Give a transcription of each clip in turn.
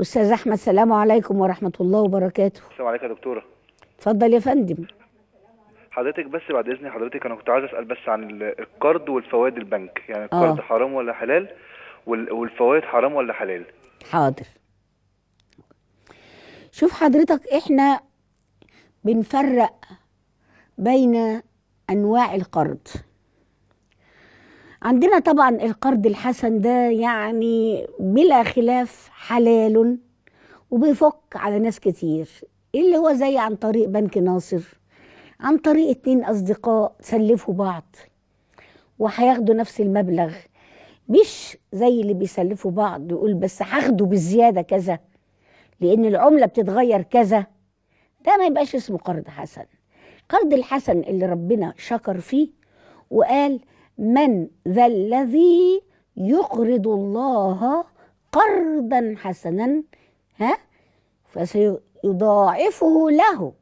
استاذ احمد السلام عليكم ورحمه الله وبركاته السلام عليكم يا دكتوره اتفضل يا فندم حضرتك بس بعد اذن حضرتك انا كنت عايز اسال بس عن القرض والفوائد البنك يعني آه. القرض آه. حرام ولا حلال والفوائد حرام ولا حلال حاضر شوف حضرتك احنا بنفرق بين انواع القرض عندنا طبعا القرض الحسن ده يعني بلا خلاف حلال وبيفك على ناس كتير اللي هو زي عن طريق بنك ناصر عن طريق اتنين أصدقاء سلفوا بعض وهياخدوا نفس المبلغ مش زي اللي بيسلفوا بعض يقول بس هاخده بالزيادة كذا لأن العملة بتتغير كذا ده ما يبقاش اسمه قرض حسن قرض الحسن اللي ربنا شكر فيه وقال من ذا الذي يقرض الله قرضا حسنا ها فسيضاعفه له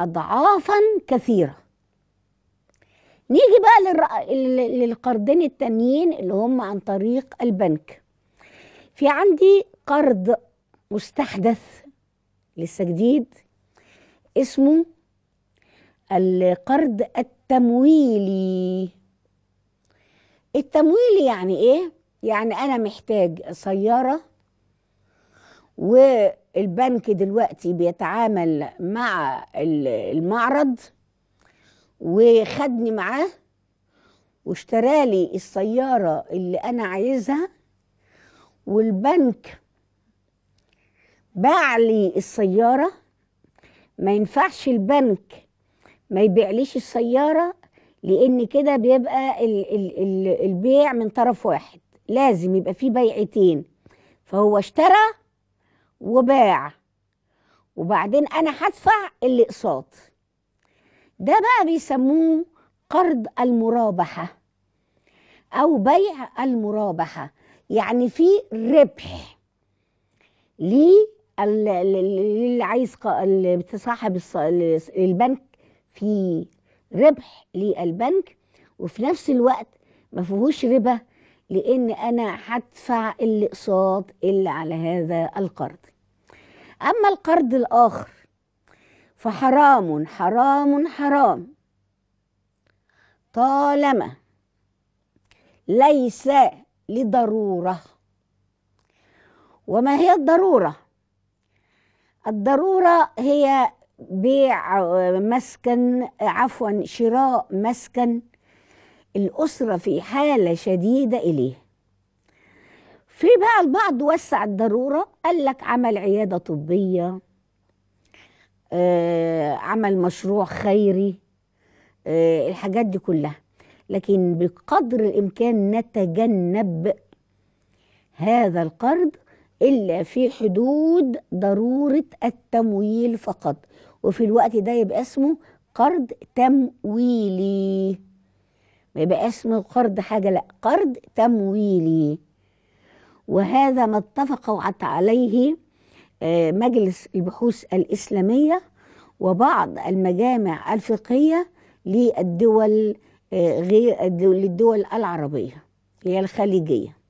أضعافا كثيرة نيجي بقى للقرضين التانيين اللي هم عن طريق البنك في عندي قرض مستحدث لسه جديد اسمه القرض التمويلي التمويلي يعني ايه يعني انا محتاج سياره والبنك دلوقتي بيتعامل مع المعرض وخدني معاه واشترالي السياره اللي انا عايزها والبنك باع لي السياره ما ينفعش البنك ما يبيعليش السيارة لأن كده بيبقى الـ الـ الـ البيع من طرف واحد لازم يبقى فيه بيعتين فهو اشترى وباع وبعدين أنا هدفع الأقساط ده بقى بيسموه قرض المرابحة أو بيع المرابحة يعني في ربح ليه اللي عايز صاحب البنك في ربح للبنك وفي نفس الوقت ما فيهوش ربا لان انا هدفع الاقساط اللي على هذا القرض اما القرض الاخر فحرام حرام حرام طالما ليس لضروره وما هي الضروره الضروره هي بيع آه، مسكن عفوا شراء مسكن الأسرة في حالة شديدة إليه في بقى البعض وسع الضرورة قال لك عمل عيادة طبية آه عمل مشروع خيري آه الحاجات دي كلها لكن بقدر الإمكان نتجنب هذا القرض إلا في حدود ضرورة التمويل فقط وفي الوقت ده يبقى اسمه قرض تمويلي ما يبقى اسمه قرض حاجة لا قرض تمويلي وهذا ما اتفقوا عليه آه، مجلس البحوث الإسلامية وبعض المجامع الفقهية للدول آه، غير للدول العربية هي الخليجية